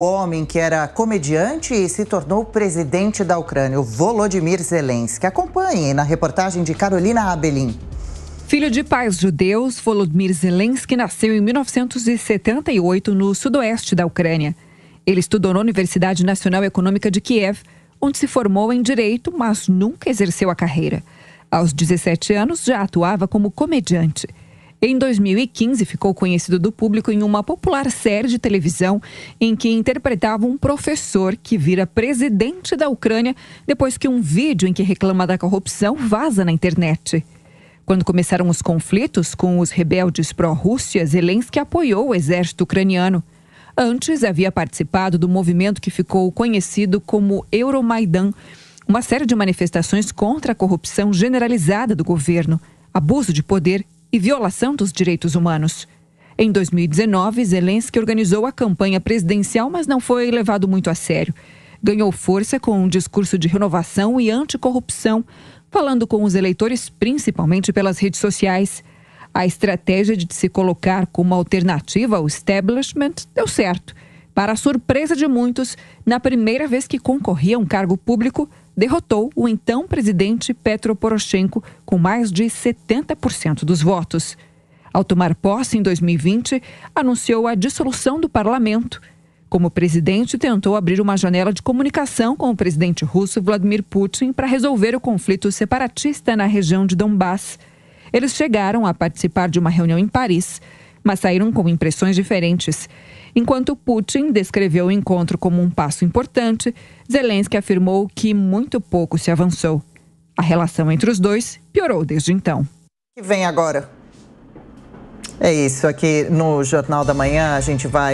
O homem que era comediante e se tornou presidente da Ucrânia, Volodymyr Zelensky. Acompanhe na reportagem de Carolina Abelin. Filho de pais judeus, Volodymyr Zelensky nasceu em 1978 no sudoeste da Ucrânia. Ele estudou na Universidade Nacional Econômica de Kiev, onde se formou em direito, mas nunca exerceu a carreira. Aos 17 anos, já atuava como comediante. Em 2015, ficou conhecido do público em uma popular série de televisão em que interpretava um professor que vira presidente da Ucrânia depois que um vídeo em que reclama da corrupção vaza na internet. Quando começaram os conflitos com os rebeldes pró-Rússia, Zelensky apoiou o exército ucraniano. Antes, havia participado do movimento que ficou conhecido como Euromaidan, uma série de manifestações contra a corrupção generalizada do governo, abuso de poder e violação dos direitos humanos. Em 2019, Zelensky organizou a campanha presidencial, mas não foi levado muito a sério. Ganhou força com um discurso de renovação e anticorrupção, falando com os eleitores principalmente pelas redes sociais. A estratégia de se colocar como alternativa ao establishment deu certo. Para a surpresa de muitos, na primeira vez que concorria a um cargo público, derrotou o então presidente Petro Poroshenko com mais de 70% dos votos. Ao tomar posse em 2020, anunciou a dissolução do parlamento. Como presidente, tentou abrir uma janela de comunicação com o presidente russo Vladimir Putin para resolver o conflito separatista na região de Donbass. Eles chegaram a participar de uma reunião em Paris, mas saíram com impressões diferentes. Enquanto Putin descreveu o encontro como um passo importante, Zelensky afirmou que muito pouco se avançou. A relação entre os dois piorou desde então. O Que vem agora? É isso. Aqui no Jornal da Manhã a gente vai.